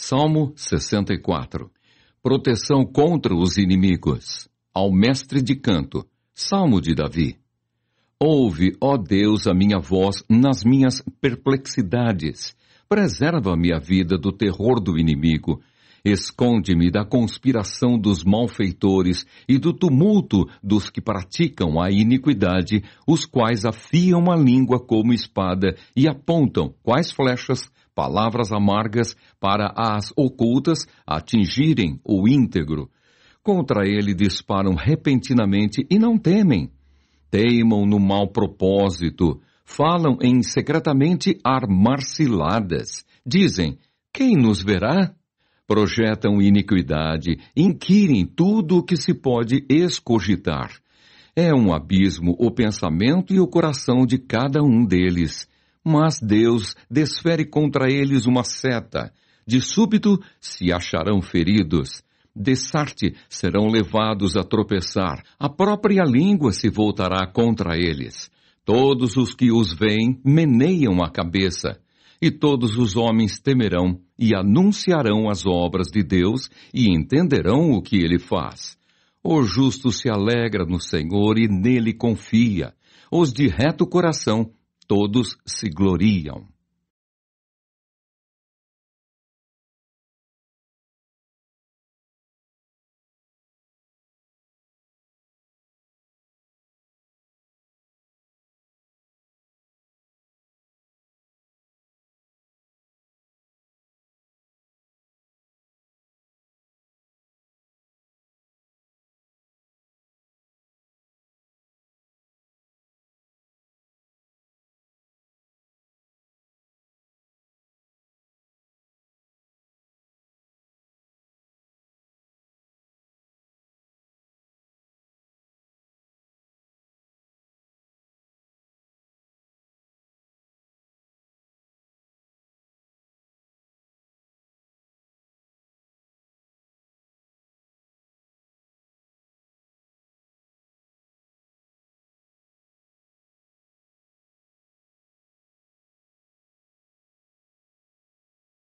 Salmo 64. Proteção contra os inimigos. Ao mestre de canto. Salmo de Davi. Ouve, ó Deus, a minha voz nas minhas perplexidades. Preserva-me a vida do terror do inimigo Esconde-me da conspiração dos malfeitores e do tumulto dos que praticam a iniquidade, os quais afiam a língua como espada e apontam quais flechas, palavras amargas, para as ocultas atingirem o íntegro. Contra ele disparam repentinamente e não temem. Teimam no mau propósito, falam em secretamente ciladas. Dizem: Quem nos verá? projetam iniquidade, inquirem tudo o que se pode escogitar. É um abismo o pensamento e o coração de cada um deles. Mas Deus desfere contra eles uma seta. De súbito se acharão feridos. De sarte serão levados a tropeçar. A própria língua se voltará contra eles. Todos os que os veem meneiam a cabeça e todos os homens temerão e anunciarão as obras de Deus e entenderão o que ele faz. O justo se alegra no Senhor e nele confia. Os de reto coração, todos se gloriam.